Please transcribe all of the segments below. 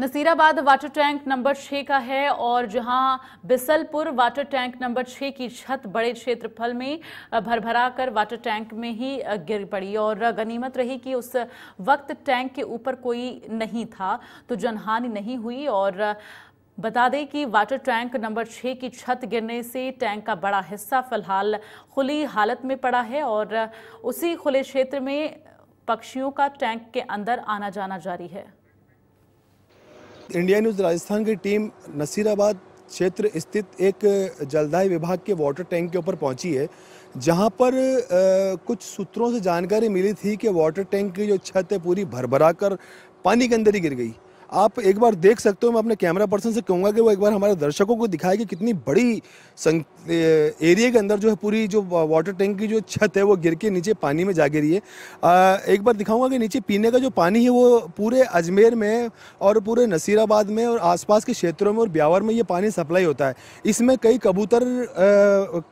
Nasirabad water tank number छः का है और जहां बिसलपुर वाटर टैंक नंबर छः की छत बड़े क्षेत्रफल में भरभरा कर वाटर टैंक में ही गिर पड़ी और गनीमत रही कि उस वक्त टैंक के ऊपर कोई नहीं था तो जनहानि नहीं हुई और बता दें कि वाटर टैंक नंबर छः की छत गिरने से टैंक का बड़ा हिस्सा फिलहाल खुली हालत में पड़ा है और उसी खुले क्षेत्र में पक्षियों का टैंक के अंदर आना जाना जारी है इंडिया न्यूज़ राजस्थान की टीम नसीराबाद क्षेत्र स्थित एक जलदाय विभाग के वाटर टैंक के ऊपर पहुंची है जहां पर आ, कुछ सूत्रों से जानकारी मिली थी कि वाटर टैंक की जो छत है पूरी भरा कर पानी के अंदर ही गिर गई आप एक बार देख सकते हो मैं अपने कैमरा पर्सन से कहूँगा कि वो एक बार हमारे दर्शकों को दिखाए कि कितनी बड़ी एरिया के अंदर जो है पूरी जो वाटर टैंक की जो छत है वो गिर के नीचे पानी में जा गिरी है आ, एक बार दिखाऊंगा कि नीचे पीने का जो पानी है वो पूरे अजमेर में और पूरे नसीराबाद में और आसपास के क्षेत्रों में और ब्यावर में ये पानी सप्लाई होता है इसमें कई कबूतर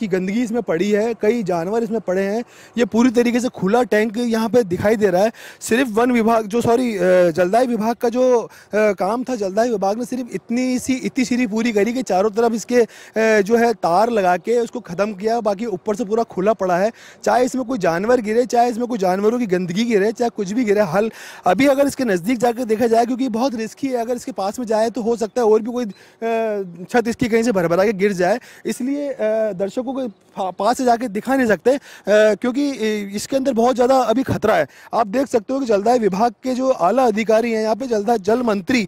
की गंदगी इसमें पड़ी है कई जानवर इसमें पड़े हैं ये पूरी तरीके से खुला टैंक यहाँ पर दिखाई दे रहा है सिर्फ वन विभाग जो सॉरी जलदाय विभाग का जो काम था जलदाय विभाग ने सिर्फ इतनी सी इतनी सीढ़ी पूरी करी कि चारों तरफ इसके जो है तार लगा के उसको ख़त्म किया बाकी ऊपर से पूरा खुला पड़ा है चाहे इसमें कोई जानवर गिरे चाहे इसमें कोई जानवरों की गंदगी गिरे चाहे कुछ भी गिरे हल अभी अगर इसके नज़दीक जाकर देखा जाए क्योंकि बहुत रिस्की है अगर इसके पास में जाए तो हो सकता है और भी कोई छत इसकी कहीं से भरभरा के गिर जाए इसलिए दर्शकों को पास से जाके दिखा नहीं सकते क्योंकि इसके अंदर बहुत ज़्यादा अभी खतरा है आप देख सकते हो कि जलदाय विभाग के जो आला अधिकारी हैं यहाँ पे जलदाय जल मंत्री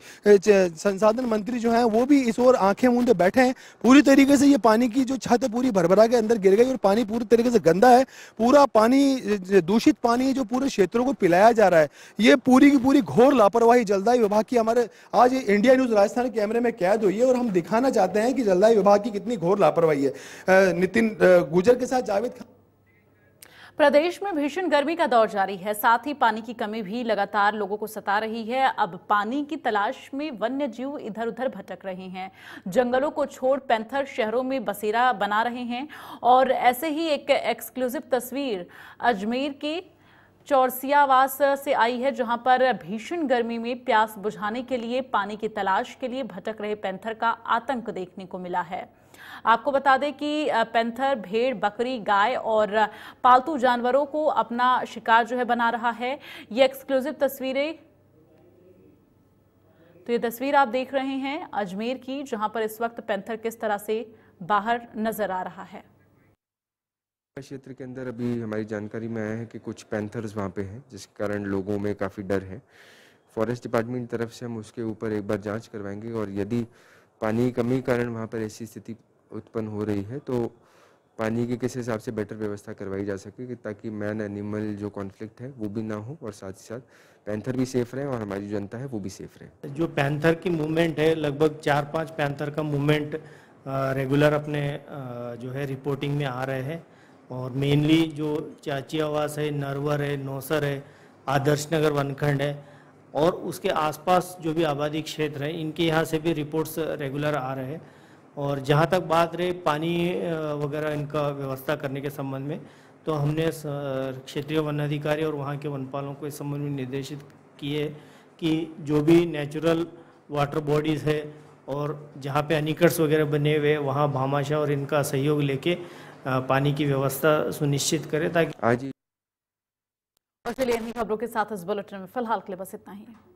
संसाधन मंत्री जो है वो भी इस ओर आंखें मूंदे बैठे हैं पूरी तरीके से ये पानी की जो छत है पूरी भरभरा के अंदर गिर गई और पानी पूरी तरीके से गंदा है पूरा पानी दूषित पानी है जो पूरे क्षेत्रों को पिलाया जा रहा है ये पूरी की पूरी घोर लापरवाही जलदाय विभाग की हमारे आज इंडिया न्यूज राजस्थान कैमरे में कैद हुई है और हम दिखाना चाहते हैं कि जलदाय विभाग की कितनी घोर लापरवाही है नितिन गुजर के साथ जावेद खान प्रदेश में भीषण गर्मी का दौर जारी है साथ ही पानी की कमी भी लगातार लोगों को सता रही है अब पानी की तलाश में वन्य जीव इधर उधर भटक रहे हैं जंगलों को छोड़ पैंथर शहरों में बसेरा बना रहे हैं और ऐसे ही एक एक्सक्लूसिव तस्वीर अजमेर के चौरसियावास से आई है जहां पर भीषण गर्मी में प्यास बुझाने के लिए पानी की तलाश के लिए भटक रहे पैंथर का आतंक देखने को मिला है आपको बता दें कि पेंथर भेड़ बकरी गाय और पालतू जानवरों को अपना शिकार जो है बना रहा है ये एक्सक्लूसिव तस्वीरें तो ये तस्वीर आप देख रहे हैं अजमेर की जहां पर इस वक्त पेंथर किस तरह से बाहर नजर आ रहा है क्षेत्र के अंदर अभी हमारी जानकारी में आया है कि कुछ पैंथर्स वहाँ पे हैं जिसके कारण लोगों में काफ़ी डर है फॉरेस्ट डिपार्टमेंट की तरफ से हम उसके ऊपर एक बार जांच करवाएंगे और यदि पानी की कमी कारण वहाँ पर ऐसी स्थिति उत्पन्न हो रही है तो पानी की किस हिसाब से बेटर व्यवस्था करवाई जा सके ताकि मैन एनिमल जो कॉन्फ्लिक्ट है वो भी ना हो और साथ ही साथ पैंथर भी सेफ रहे और हमारी जनता है वो भी सेफ रहे जो पैंथर की मूवमेंट है लगभग चार पांच पैंथर का मूवमेंट रेगुलर अपने जो है रिपोर्टिंग में आ रहे हैं और मेनली जो चाची आवास है नरवर है नौसर है आदर्श नगर वनखंड है और उसके आसपास जो भी आबादी क्षेत्र है इनके यहाँ से भी रिपोर्ट्स रेगुलर आ रहे हैं और जहाँ तक बात रही पानी वगैरह इनका व्यवस्था करने के संबंध में तो हमने क्षेत्रीय वन अधिकारी और वहाँ के वनपालों को इस संबंध में निर्देशित किए कि जो भी नेचुरल वाटर बॉडीज़ है और जहाँ पे अनिकट्स वगैरह बने हुए हैं वहाँ भामाशाह और इनका सहयोग लेके पानी की व्यवस्था सुनिश्चित करें ताकि हाँ और चलिए खबरों के साथ इस बुलेटिन में फिलहाल के लिए बस इतना ही